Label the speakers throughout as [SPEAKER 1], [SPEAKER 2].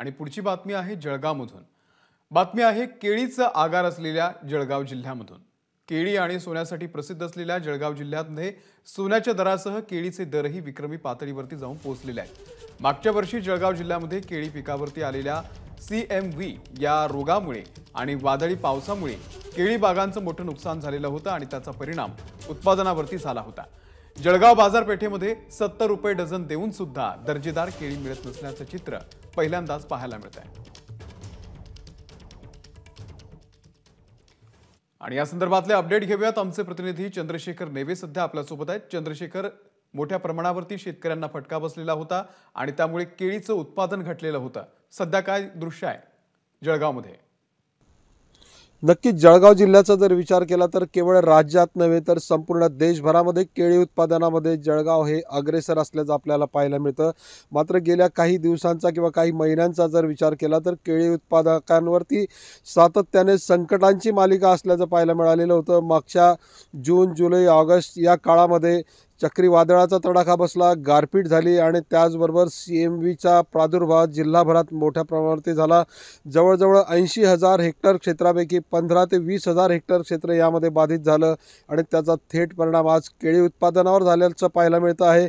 [SPEAKER 1] आणि पुढची बातमी आहे जळगावमधून बातमी आहे केळीचं आगार असलेल्या जळगाव जिल्ह्यामधून केळी आणि सोन्यासाठी प्रसिद्ध असलेल्या जळगाव जिल्ह्यामध्ये सोन्याच्या दरासह केळीचे दरही विक्रमी पातळीवरती जाऊन पोहोचलेले आहेत मागच्या वर्षी जळगाव जिल्ह्यामध्ये केळी पिकावरती आलेल्या सी एम व्ही या रोगामुळे आणि वादळी पावसामुळे केळी बागांचं मोठं नुकसान झालेलं होतं आणि त्याचा परिणाम उत्पादनावरती झाला होता जळगाव बाजारपेठेमध्ये सत्तर रुपये डझन देऊन सुद्धा दर्जेदार केळी मिळत नसल्याचं चित्र पहिल्यांदाच पाहायला मिळत आहे आणि या संदर्भातले अपडेट घेऊयात आमचे प्रतिनिधी चंद्रशेखर नेवे सध्या आपल्यासोबत आहेत चंद्रशेखर मोठ्या प्रमाणावरती शेतकऱ्यांना फटका बसलेला होता आणि त्यामुळे केळीचं उत्पादन घटलेलं होतं सध्या काय दृश्य आहे जळगावमध्ये
[SPEAKER 2] नक्कीच जळगाव जिल्ह्याचा जर विचार केला तर केवळ राज्यात नव्हे तर संपूर्ण देशभरामध्ये केळी उत्पादनामध्ये जळगाव हे अग्रेसर असल्याचं आपल्याला पाहायला मिळतं मात्र गेल्या काही दिवसांचा किंवा काही महिन्यांचा जर विचार केला तर केळी उत्पादकांवरती सातत्याने संकटांची मालिका असल्याचं पाहायला मिळालेलं होतं मागच्या जून जुलै ऑगस्ट या काळामध्ये चक्रीवादळाचा तडाखा बसला गारपीट झाली आणि त्याचबरोबर सी एम व्हीचा प्रादुर्भाव जिल्हाभरात मोठ्या प्रमाणावरती झाला जवळजवळ ऐंशी हजार हेक्टर क्षेत्रापैकी पंधरा ते वीस हजार हेक्टर क्षेत्र यामध्ये बाधित झालं आणि त्याचा थेट परिणाम आज केळी उत्पादनावर झाल्याचं पाहायला मिळतं आहे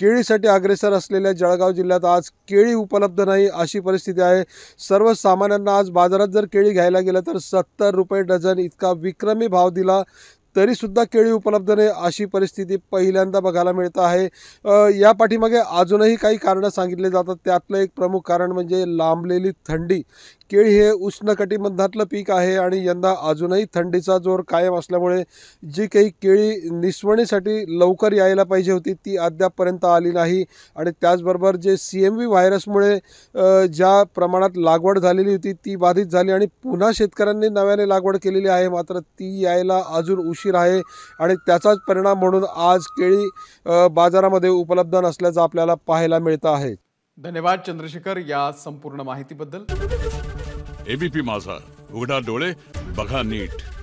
[SPEAKER 2] केळीसाठी अग्रेसर असलेल्या जळगाव जिल्ह्यात आज केळी उपलब्ध नाही अशी परिस्थिती आहे सर्वसामान्यांना आज बाजारात जर केळी घ्यायला गेलं तर सत्तर रुपये डझन इतका विक्रमी भाव दिला तरीसुद्धा केळी उपलब्ध नाही अशी परिस्थिती पहिल्यांदा बघायला मिळतं आहे या पाठीमागे अजूनही काही कारणं सांगितले जातात त्यातलं एक प्रमुख कारण म्हणजे लांबलेली थंडी केळी हे उष्णकटिबंधातलं पीक आहे आणि यंदा अजूनही थंडीचा जोर कायम असल्यामुळे जी काही केळी निसवणीसाठी लवकर यायला पाहिजे होती ती अद्यापपर्यंत आली नाही आणि त्याचबरोबर जे सी एम व्ही व्हायरसमुळे ज्या प्रमाणात लागवड झालेली होती ती बाधित झाली आणि पुन्हा शेतकऱ्यांनी नव्याने लागवड केलेली आहे मात्र ती यायला अजून उश उशीर आहे आणि त्याचाच परिणाम म्हणून आज केळी बाजारामध्ये उपलब्ध नसल्याचं आपल्याला पाहायला मिळत आहे
[SPEAKER 1] धन्यवाद चंद्रशेखर या संपूर्ण माहितीबद्दल एबीपी माझा उघडा डोळे बघा नीट